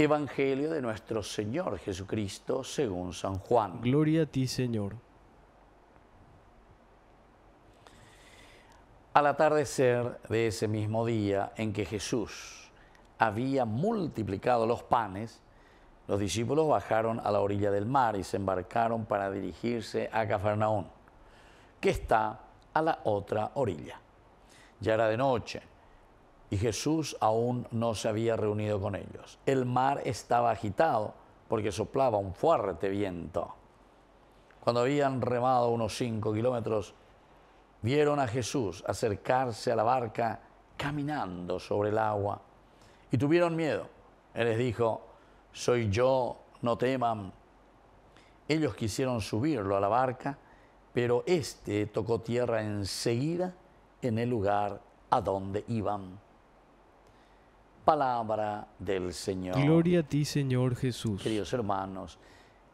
Evangelio de nuestro Señor Jesucristo según San Juan. Gloria a ti, Señor. Al atardecer de ese mismo día en que Jesús había multiplicado los panes, los discípulos bajaron a la orilla del mar y se embarcaron para dirigirse a Cafarnaún, que está a la otra orilla. Ya era de noche y Jesús aún no se había reunido con ellos. El mar estaba agitado porque soplaba un fuerte viento. Cuando habían remado unos cinco kilómetros, vieron a Jesús acercarse a la barca caminando sobre el agua y tuvieron miedo. Él les dijo, soy yo, no teman. Ellos quisieron subirlo a la barca, pero éste tocó tierra enseguida en el lugar a donde iban. Palabra del Señor. Gloria a ti, Señor Jesús. Queridos hermanos,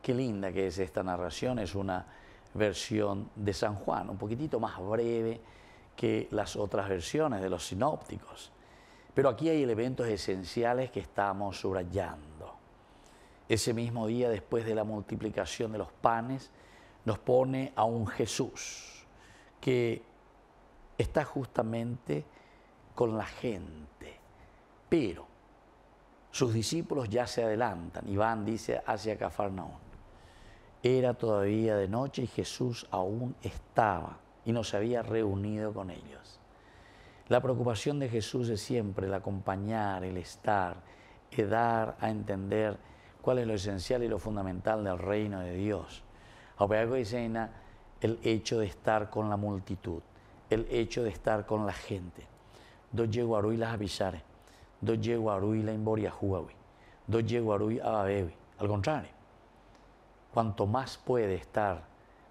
qué linda que es esta narración. Es una versión de San Juan, un poquitito más breve que las otras versiones de los sinópticos. Pero aquí hay elementos esenciales que estamos subrayando. Ese mismo día, después de la multiplicación de los panes, nos pone a un Jesús que está justamente con la gente pero sus discípulos ya se adelantan y van, dice, hacia Cafarnaón. Era todavía de noche y Jesús aún estaba y no se había reunido con ellos. La preocupación de Jesús es siempre el acompañar, el estar, el dar a entender cuál es lo esencial y lo fundamental del reino de Dios. dice en el hecho de estar con la multitud, el hecho de estar con la gente. Dos llegó a las avisares do la do Al contrario, cuanto más puede estar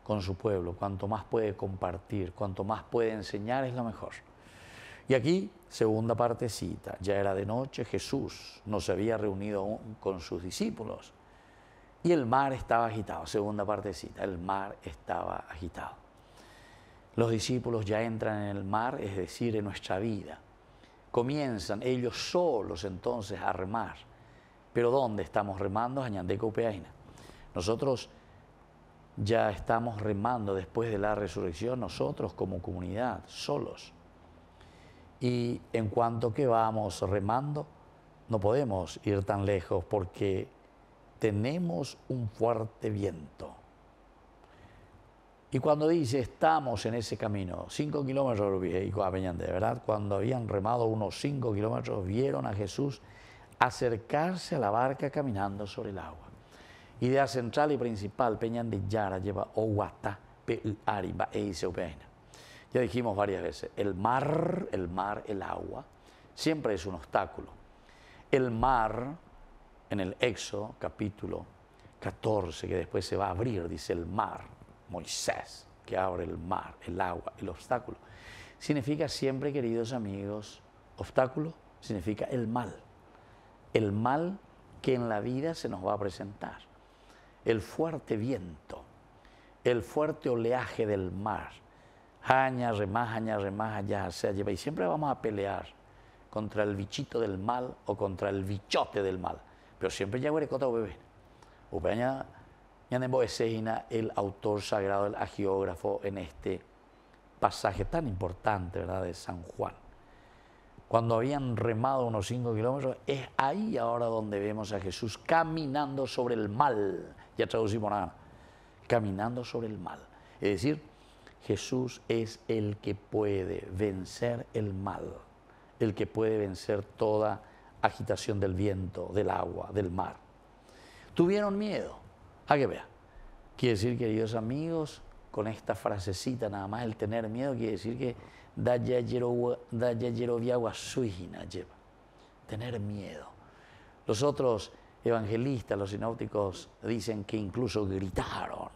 con su pueblo, cuanto más puede compartir, cuanto más puede enseñar es lo mejor. Y aquí, segunda partecita, ya era de noche, Jesús no se había reunido con sus discípulos y el mar estaba agitado, segunda partecita, el mar estaba agitado. Los discípulos ya entran en el mar, es decir, en nuestra vida comienzan ellos solos entonces a remar. Pero ¿dónde estamos remando? Añandeco Upeaina. Nosotros ya estamos remando después de la resurrección, nosotros como comunidad, solos. Y en cuanto que vamos remando, no podemos ir tan lejos porque tenemos un fuerte viento. Y cuando dice, estamos en ese camino, cinco kilómetros a eh, de ¿verdad? Cuando habían remado unos cinco kilómetros, vieron a Jesús acercarse a la barca caminando sobre el agua. Idea central y principal, de Yara lleva Oguata, Ariba, peña Ya dijimos varias veces, el mar, el mar, el agua, siempre es un obstáculo. El mar, en el Éxodo capítulo 14, que después se va a abrir, dice el mar, Moisés, que abre el mar, el agua, el obstáculo. Significa siempre, queridos amigos, obstáculo significa el mal. El mal que en la vida se nos va a presentar. El fuerte viento, el fuerte oleaje del mar. Jaña, remaja, remaja, ya allá se lleva. Y siempre vamos a pelear contra el bichito del mal o contra el bichote del mal. Pero siempre ya huere cota bebé. O Yanembo Eseina, el autor sagrado, el agiógrafo en este pasaje tan importante ¿verdad? de San Juan. Cuando habían remado unos cinco kilómetros, es ahí ahora donde vemos a Jesús caminando sobre el mal. Ya traducimos nada. Caminando sobre el mal. Es decir, Jesús es el que puede vencer el mal, el que puede vencer toda agitación del viento, del agua, del mar. Tuvieron miedo. A que vea. Quiere decir, queridos amigos, con esta frasecita nada más, el tener miedo quiere decir que da lleva. Tener miedo. Los otros evangelistas, los sinópticos, dicen que incluso gritaron.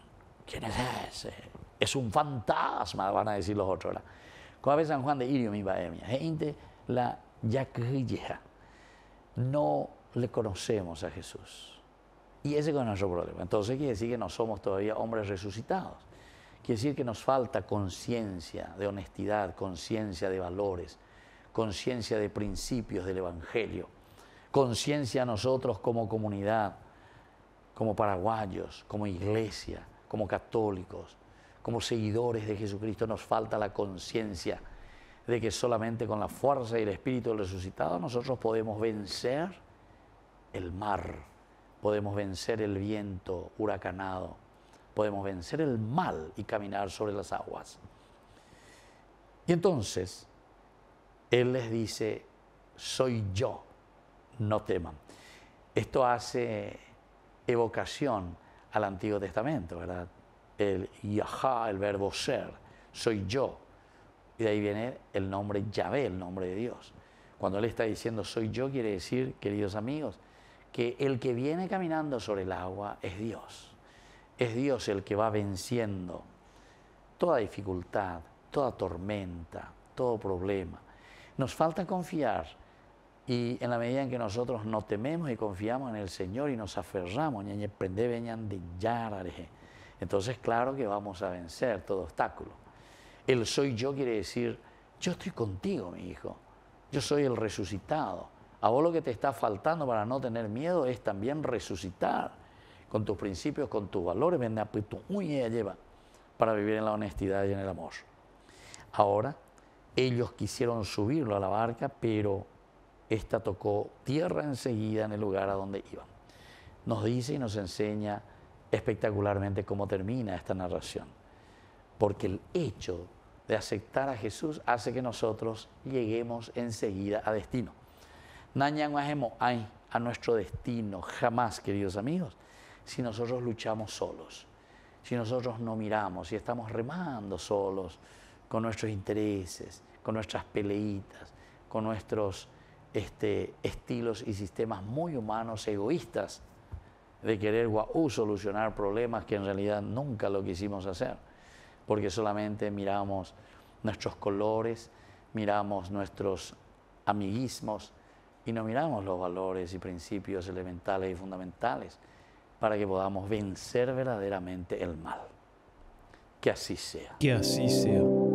¿Quién es ese? Es un fantasma, van a decir los otros. ve San Juan de Irio, mi baemia. Gente, la No le conocemos a Jesús. Y ese es nuestro problema. Entonces quiere decir que no somos todavía hombres resucitados. Quiere decir que nos falta conciencia de honestidad, conciencia de valores, conciencia de principios del Evangelio, conciencia nosotros como comunidad, como paraguayos, como iglesia, como católicos, como seguidores de Jesucristo. Nos falta la conciencia de que solamente con la fuerza y el Espíritu resucitado nosotros podemos vencer el mar podemos vencer el viento huracanado, podemos vencer el mal y caminar sobre las aguas. Y entonces, Él les dice, soy yo, no teman. Esto hace evocación al Antiguo Testamento, ¿verdad? El Yahá, el verbo ser, soy yo. Y de ahí viene el nombre Yahvé, el nombre de Dios. Cuando Él está diciendo soy yo, quiere decir, queridos amigos, que el que viene caminando sobre el agua es Dios. Es Dios el que va venciendo toda dificultad, toda tormenta, todo problema. Nos falta confiar y en la medida en que nosotros nos tememos y confiamos en el Señor y nos aferramos, entonces claro que vamos a vencer todo obstáculo. El soy yo quiere decir, yo estoy contigo, mi hijo, yo soy el resucitado a vos lo que te está faltando para no tener miedo es también resucitar con tus principios, con tus valores, pues, lleva para vivir en la honestidad y en el amor. Ahora, ellos quisieron subirlo a la barca, pero esta tocó tierra enseguida en el lugar a donde iban. Nos dice y nos enseña espectacularmente cómo termina esta narración, porque el hecho de aceptar a Jesús hace que nosotros lleguemos enseguida a destino a nuestro destino, jamás, queridos amigos, si nosotros luchamos solos, si nosotros no miramos, si estamos remando solos con nuestros intereses, con nuestras peleitas, con nuestros este, estilos y sistemas muy humanos, egoístas, de querer solucionar problemas que en realidad nunca lo quisimos hacer, porque solamente miramos nuestros colores, miramos nuestros amiguismos, y no miramos los valores y principios elementales y fundamentales para que podamos vencer verdaderamente el mal. Que así sea. Que así sea.